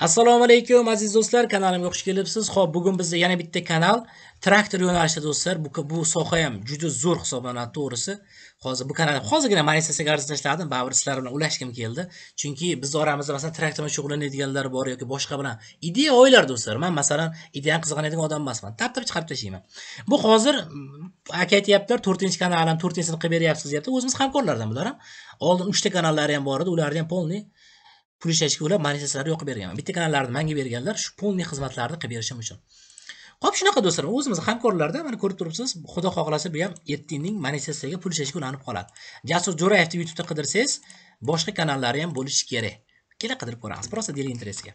assalomu alaykum aziz do'stlar kanalimga xush kelibsiz ho'p bugun bizda yana bitta kanal traktor yo'nalishida do'stlar bu, bu soha ham juda zo'r hisoblanadi to'g'risi hozir bu kanal hozirgina manifestatsiyaga arz tashladim baribir sizlar bilan ulashgim keldi chunki bizni oramizda masalan traktor bilan shug'ullanadiganlar bor yoki boshqa bilan idea oylar do'stlar man masalan ideyani qiziqadigan odam emasman tap chiqarib tashlayman bu hozir mm, aka aytyaptilar to'rtinchi kanalim 4-sini qilib beryapsiz deyapti o'zimiz hamkorlardan bular ham oldin uchta kanallari ham bor edi ularni ham полный pul ishlashga ular manifestlarni yoqib bergan bitta kanallarni manga berganlar shu полный xizmatlarni qilib berishim uchun hop shunaqa do'stlar o'zimiz hamkorlarda mana ko'rib turibsiz xudo xohlasa bu ham yettining manifestiga pul ishlashga ulanib qoladi jasur jo'rayevni youtubeda qidirsangiz boshqa kanallari ham bo'lishi kerak kecha qidirib ko'ramiz просто deli интересga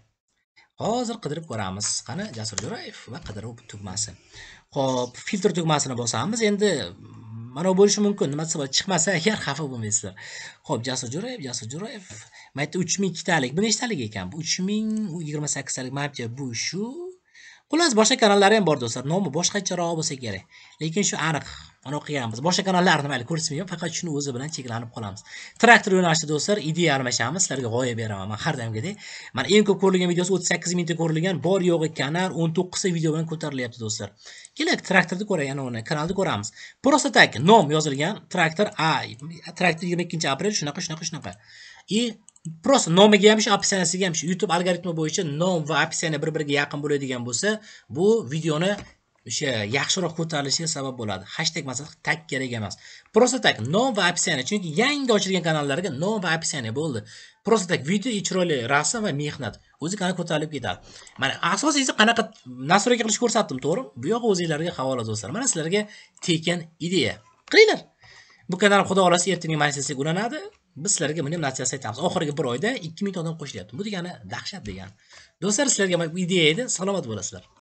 hozir qidirib ko'ramiz qani jasur jo'rayev va qidiruv tugmasi ho'p filtr tugmasini bosamiz endi mana bo'lishi mumkin nima desa chiqmasa agar xafa bo'lmaysizlar ho'p jasur jo'rayev jasur jo'rayev mana yerda uch bu ikkitalik bu nechtalik ekan bu uch ming yigirma sakkiztalik manimcha bu shu xullas boshqa kanallari ham bor do'stlar nomi boshqacharoq bo'lsa kerak lekin shu aniq mana o'qiyapmiz boshqa kanallarni mayli ko'rsatmayman faqat shuni o'zi bilan cheklanib qolamiz traktor yo'nalishida do'stlar ideya almashamiz sizlarga g'oya beraman man har doimgidek mana eng ko'p ko'rilgan videosi o'ttiz sakkiz mingta ko'rilgan bor yo'g'i kanal o'n to'qqizta video bilan ko'tarilyapti do'stlar kelak traktorni ko'ray uni kanalni ko'ramiz просто так nom yozilgan traktor a traktor yigirma ikkinchi aprel shunaqa shunaqa shunaqa и просто nomiga ham shu описаниясiga ham shu youtube algoritmi bo'yicha nom va описание bir biriga yaqin bo'ladigan bo'lsa bu videoni o'sha yaxshiroq ko'tarilishiga sabab bo'ladi hashtag masalan tag kerak emas просто так nom va описание chunki yangi ochilgan kanallarga nom va описание bo'ldi просто так video и chiroyli rasm va mehnat o'zi kanal ko'tarilib ketadi mana asosiysi qanaqa настройка qilish ko'rsatdim to'g'rimi bu yog'i o'zinglarga havola do'stlar mana sizlarga tekin ideya qilinglar bu kanal xudo xohlasa ertaga monetizatsiyaga ulanadi biz sizlarga buni natijasini aytamiz oxirgi bir oyda ikki mingta odam qo'shilyapti bu degani dahshat degani do'stlar sizlarga bu ideya edi salomat bo'lasizlar